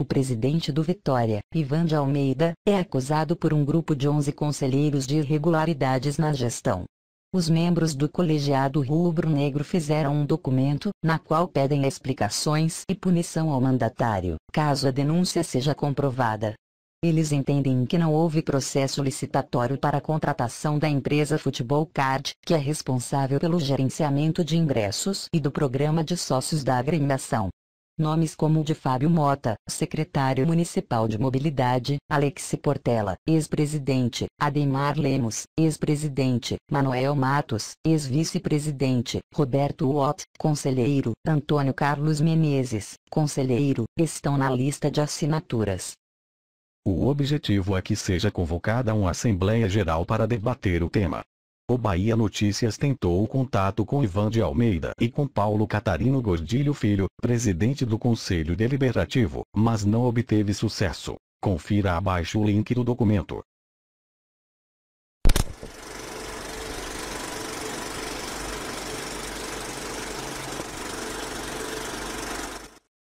O presidente do Vitória, Ivan de Almeida, é acusado por um grupo de 11 conselheiros de irregularidades na gestão. Os membros do colegiado rubro-negro fizeram um documento, na qual pedem explicações e punição ao mandatário, caso a denúncia seja comprovada. Eles entendem que não houve processo licitatório para a contratação da empresa Futebol Card, que é responsável pelo gerenciamento de ingressos e do programa de sócios da agremiação. Nomes como o de Fábio Mota, secretário municipal de mobilidade, Alexi Portela, ex-presidente, Ademar Lemos, ex-presidente, Manuel Matos, ex-vice-presidente, Roberto Watt, conselheiro, Antônio Carlos Menezes, conselheiro, estão na lista de assinaturas. O objetivo é que seja convocada uma Assembleia Geral para debater o tema. O Bahia Notícias tentou o contato com Ivan de Almeida e com Paulo Catarino Gordilho Filho, presidente do Conselho Deliberativo, mas não obteve sucesso. Confira abaixo o link do documento.